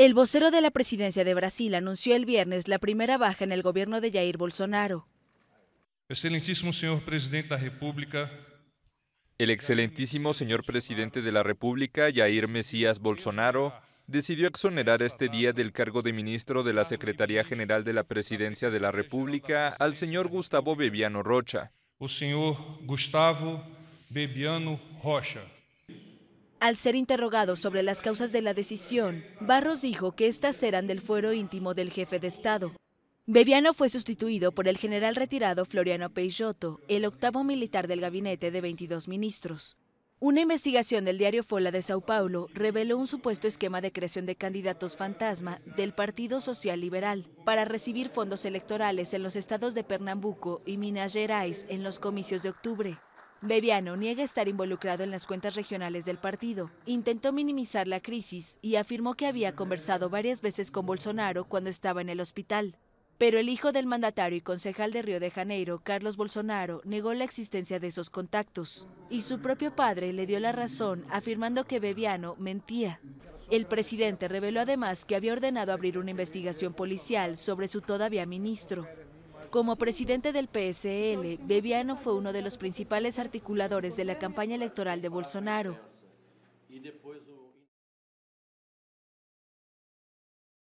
El vocero de la presidencia de Brasil anunció el viernes la primera baja en el gobierno de Jair Bolsonaro. Excelentísimo señor presidente de la República. El excelentísimo señor presidente de la República, Jair Mesías Bolsonaro, decidió exonerar este día del cargo de ministro de la Secretaría General de la Presidencia de la República al señor Gustavo Bebiano Rocha. El señor Gustavo Bebiano Rocha. Al ser interrogado sobre las causas de la decisión, Barros dijo que estas eran del fuero íntimo del jefe de Estado. Bebiano fue sustituido por el general retirado Floriano Peixoto, el octavo militar del gabinete de 22 ministros. Una investigación del diario Fola de Sao Paulo reveló un supuesto esquema de creación de candidatos fantasma del Partido Social Liberal para recibir fondos electorales en los estados de Pernambuco y Minas Gerais en los comicios de octubre. Bebiano niega estar involucrado en las cuentas regionales del partido, intentó minimizar la crisis y afirmó que había conversado varias veces con Bolsonaro cuando estaba en el hospital. Pero el hijo del mandatario y concejal de Río de Janeiro, Carlos Bolsonaro, negó la existencia de esos contactos. Y su propio padre le dio la razón, afirmando que Bebiano mentía. El presidente reveló además que había ordenado abrir una investigación policial sobre su todavía ministro, como presidente del PSL, Bebiano fue uno de los principales articuladores de la campaña electoral de Bolsonaro.